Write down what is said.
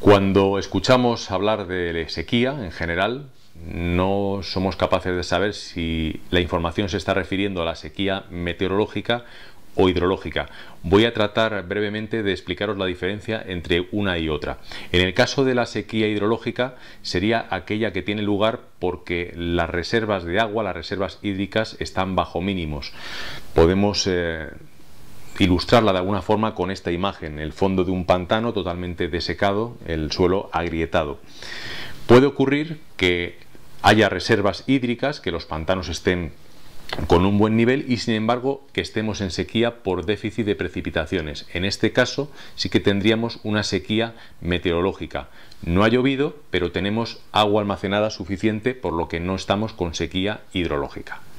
Cuando escuchamos hablar de sequía en general, no somos capaces de saber si la información se está refiriendo a la sequía meteorológica o hidrológica. Voy a tratar brevemente de explicaros la diferencia entre una y otra. En el caso de la sequía hidrológica sería aquella que tiene lugar porque las reservas de agua, las reservas hídricas están bajo mínimos. Podemos eh, ilustrarla de alguna forma con esta imagen, el fondo de un pantano totalmente desecado, el suelo agrietado. Puede ocurrir que haya reservas hídricas, que los pantanos estén con un buen nivel y sin embargo que estemos en sequía por déficit de precipitaciones. En este caso sí que tendríamos una sequía meteorológica. No ha llovido, pero tenemos agua almacenada suficiente por lo que no estamos con sequía hidrológica.